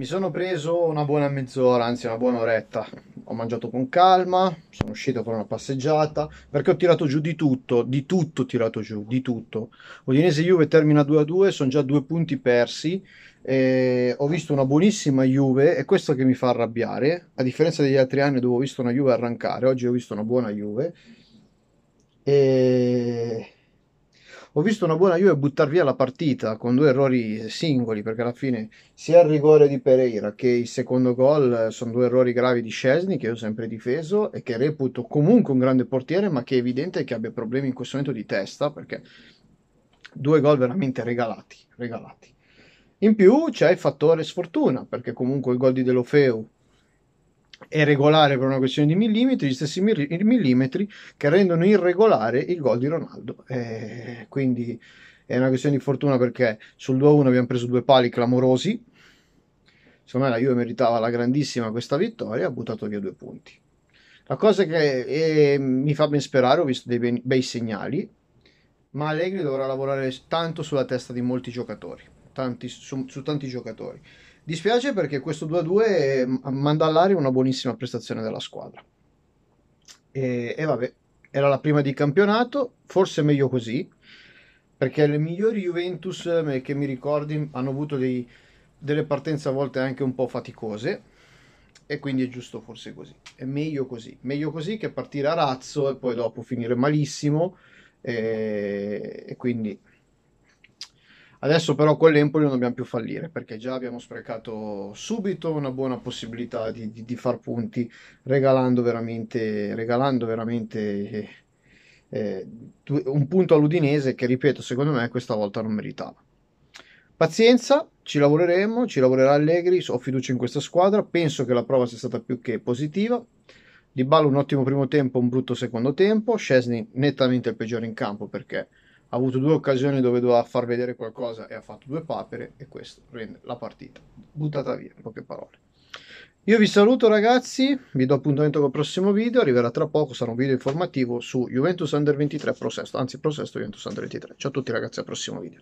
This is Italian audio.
Mi sono preso una buona mezz'ora, anzi una buona oretta. Ho mangiato con calma, sono uscito per una passeggiata, perché ho tirato giù di tutto, di tutto ho tirato giù, di tutto. Udinese Juve termina 2-2, sono già due punti persi. ho visto una buonissima Juve, è questo che mi fa arrabbiare. A differenza degli altri anni dove ho visto una Juve arrancare, oggi ho visto una buona Juve. E ho visto una buona Juve buttare via la partita con due errori singoli, perché alla fine sia il rigore di Pereira che il secondo gol sono due errori gravi di Scesni, che ho sempre difeso e che reputo comunque un grande portiere, ma che è evidente che abbia problemi in questo momento di testa, perché due gol veramente regalati, regalati. In più c'è il fattore sfortuna, perché comunque il gol di Delofeu è regolare per una questione di millimetri, gli stessi millimetri che rendono irregolare il gol di Ronaldo. Eh, quindi è una questione di fortuna perché sul 2-1 abbiamo preso due pali clamorosi. Secondo me la Juve meritava la grandissima questa vittoria, ha buttato via due punti. La cosa che eh, mi fa ben sperare, ho visto dei bei, bei segnali, ma Allegri dovrà lavorare tanto sulla testa di molti giocatori tanti, su, su tanti giocatori. Dispiace perché questo 2-2 ehm, manda all'aria una buonissima prestazione della squadra. E, e, vabbè, era la prima di campionato, forse meglio così, perché le migliori Juventus eh, che mi ricordi hanno avuto dei, delle partenze a volte anche un po' faticose, e quindi è giusto forse così. È meglio così, meglio così che partire a razzo e poi dopo finire malissimo, e, e quindi Adesso però con l'Empoli non dobbiamo più fallire perché già abbiamo sprecato subito una buona possibilità di, di, di far punti regalando veramente, regalando veramente eh, eh un punto all'Udinese che ripeto secondo me questa volta non meritava. Pazienza, ci lavoreremo, ci lavorerà Allegri, ho fiducia in questa squadra, penso che la prova sia stata più che positiva. Di Ballo un ottimo primo tempo, un brutto secondo tempo, Scesni nettamente il peggiore in campo perché ha avuto due occasioni dove doveva far vedere qualcosa e ha fatto due papere e questo rende la partita buttata via, in poche parole. Io vi saluto ragazzi, vi do appuntamento col prossimo video, arriverà tra poco, sarà un video informativo su Juventus Under 23 Pro Prosesto, anzi Pro Prosesto Juventus Under 23. Ciao a tutti ragazzi, al prossimo video.